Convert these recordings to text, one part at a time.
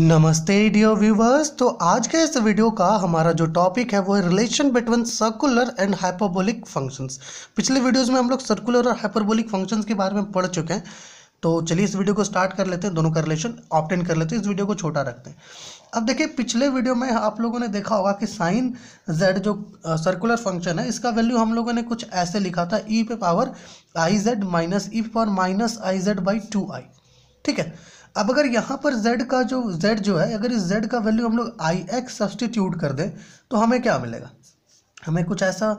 नमस्ते dear viewers तो आज के इस वीडियो का हमारा जो टॉपिक है वो है relation between circular and hyperbolic functions पिछले वीडियोस में हम लोग सर्कुलर और हाइपरबोलिक फंक्शंस के बारे में पढ़ चुके हैं तो चलिए इस वीडियो को स्टार्ट कर लेते हैं दोनों का रिलेशन ऑप्टेन कर लेते हैं इस वीडियो को छोटा रखते हैं अब देखिए पिछले वीडियो में आप लोगों ने देखा होगा कि साइन जेड जो सर्कुलर फंक्शन है इसका वैल्यू हम लोगों ने कुछ ऐसे लिखा था ई पे power i z minus e power minus i z by two i ठीक है अब अगर यहाँ पर z का जो z जो है अगर इस z का वैल्यू हम लोग आई एक्स सब्सटीट्यूट कर दें तो हमें क्या मिलेगा हमें कुछ ऐसा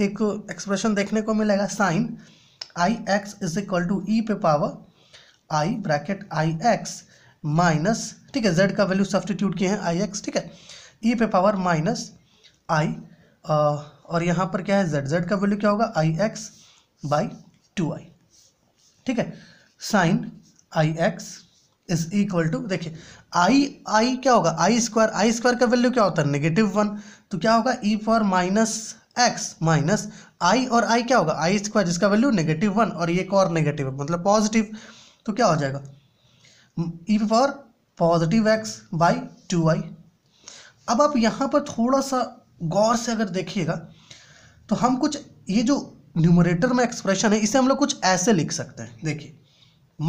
एक एक्सप्रेशन देखने को मिलेगा sine i x is equal to e पे power i bracket i x minus ठीक है जेड का वैल्यू सब्सटीट्यूट किए हैं आई एक्स ठीक है ई e पे पावर माइनस आई और यहाँ पर क्या है जेड जेड का वैल्यू क्या होगा i x by two i ठीक है sine i x is equal to देखिए आई आई क्या होगा आई स्क्वायर आई स्क्वायर का वैल्यू क्या होता है नेगेटिव वन तो क्या होगा e for minus x minus i और आई क्या होगा आई स्क्वायर जिसका वैल्यू नेगेटिव वन और ये एक और नेगेटिव मतलब पॉजिटिव तो क्या हो जाएगा e for positive x by two i अब आप यहाँ पर थोड़ा सा गौर से अगर देखिएगा तो हम कुछ ये जो न्यूमरेटर में एक्सप्रेशन है इसे हम लोग कुछ ऐसे लिख सकते हैं देखिए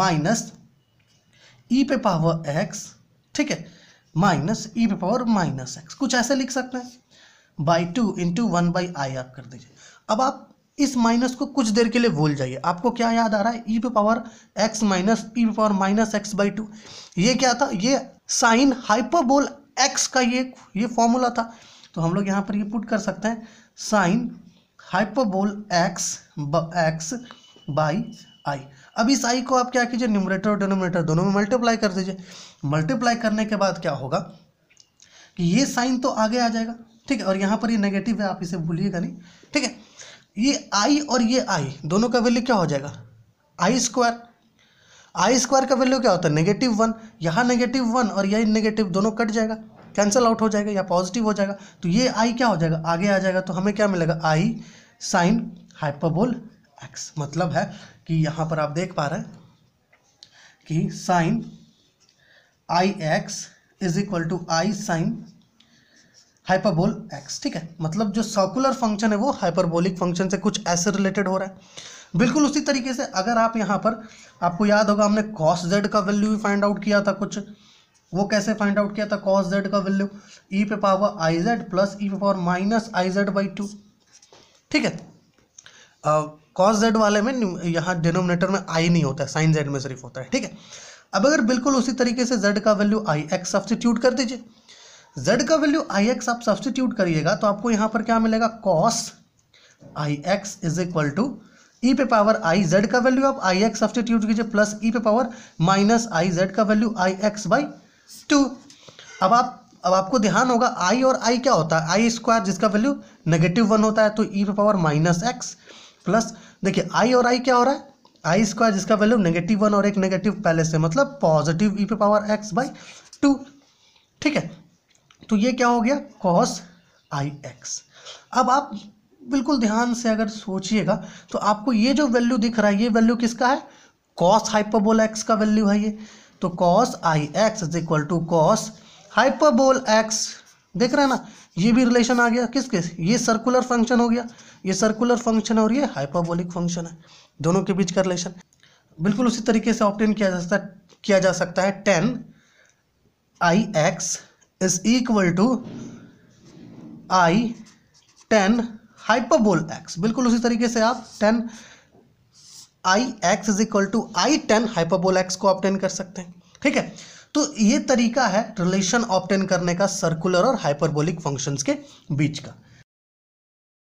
माइनस ई e पे पावर एक्स ठीक है माइनस ई e पे पावर माइनस एक्स कुछ ऐसे लिख सकते हैं by two into one by i आप कर दीजिए अब आप इस माइनस को कुछ देर के लिए भूल जाइए आपको क्या याद आ रहा है ई e पे पावर एक्स माइनस ई पे power minus x by two ये क्या था ये साइन हाइपरबोल एक्स का ये ये फॉर्मूला था तो हम लोग यहाँ पर ये पुट कर सकते हैं sine hyperbolic x x by i अब इस आई को आप क्या कीजिए न्यूमरेटर और डिनोमिनेटर दोनों में मल्टीप्लाई कर दीजिए मल्टीप्लाई करने के बाद क्या होगा कि ये साइन तो आगे आ जाएगा ठीक है और यहाँ पर ये नेगेटिव है आप इसे भूलिएगा नहीं ठीक है ये आई और ये आई दोनों का वैल्यू क्या हो जाएगा आई स्क्वायर आई स्क्वायर का वैल्यू क्या होता है नेगेटिव वन यहाँ नेगेटिव वन और यही नेगेटिव दोनों कट जाएगा कैंसिल आउट हो जाएगा या पॉजिटिव हो जाएगा तो ये आई क्या हो जाएगा आगे आ जाएगा तो हमें क्या मिलेगा आई साइन हाइपरबोल एक्स मतलब है कि यहाँ पर आप देख पा रहे हैं कि sine i x is equal to i sine hyperbolic x ठीक है मतलब जो सर्कुलर फंक्शन है वो हाइपरबोलिक फंक्शन से कुछ ऐसे रिलेटेड हो रहा है बिल्कुल उसी तरीके से अगर आप यहाँ पर आपको याद होगा हमने कॉस जेड का वैल्यू भी फाइंड आउट किया था कुछ वो कैसे फाइंड आउट किया था कॉस जेड का वैल्यू ई पे power i z plus e पे power minus i z by two ठीक है कॉस जेड वाले में यहाँ डिनोमिनेटर में आई नहीं होता है साइन जेड में सिर्फ होता है ठीक है अब अगर बिल्कुल उसी तरीके से जेड का वैल्यू आई एक्स सब्सटीट्यूट कर दीजिए जेड का वैल्यू आई एक्स आप सब्सटीट्यूट करिएगा तो आपको यहाँ पर क्या मिलेगा cos i x is equal to e पे पावर आई जेड का वैल्यू आप आई एक्स सब्सटीट्यूट कीजिए प्लस ई पे पावर माइनस आई जेड का value i x by two अब आप अब आपको ध्यान होगा आई और आई क्या होता है आई स्क्वायर जिसका वैल्यू नेगेटिव वन होता है तो ई पे पावर माइनस एक्स प्लस देखिए आई और आई क्या हो रहा है आई स्क्वायर जिसका वैल्यू नेगेटिव वन और एक नेगेटिव पहले से मतलब पॉजिटिव ई पे पावर एक्स बाई टू ठीक है तो ये क्या हो गया कॉस आई एक्स अब आप बिल्कुल ध्यान से अगर सोचिएगा तो आपको ये जो वैल्यू दिख रहा है ये वैल्यू किसका है कॉस हाइपरबोल एक्स का वैल्यू है ये तो cos i x is equal to cos hyperbolic x देख रहे हैं ना ये भी रिलेशन आ गया किसके ये सर्कुलर फंक्शन हो गया ये सर्कुलर फंक्शन और ये हाइपरबोलिक फंक्शन है दोनों के बीच का रिलेशन बिल्कुल उसी तरीके से ऑप्टेन किया जा सकता किया जा सकता है tan i x is equal to i tan hyperbolic x बिल्कुल उसी तरीके से आप tan i x is equal to i tan hyperbolic x को ऑप्टेन कर सकते हैं ठीक है तो ये तरीका है रिलेशन ऑप्टेन करने का सर्कुलर और हाइपरबोलिक फंक्शंस के बीच का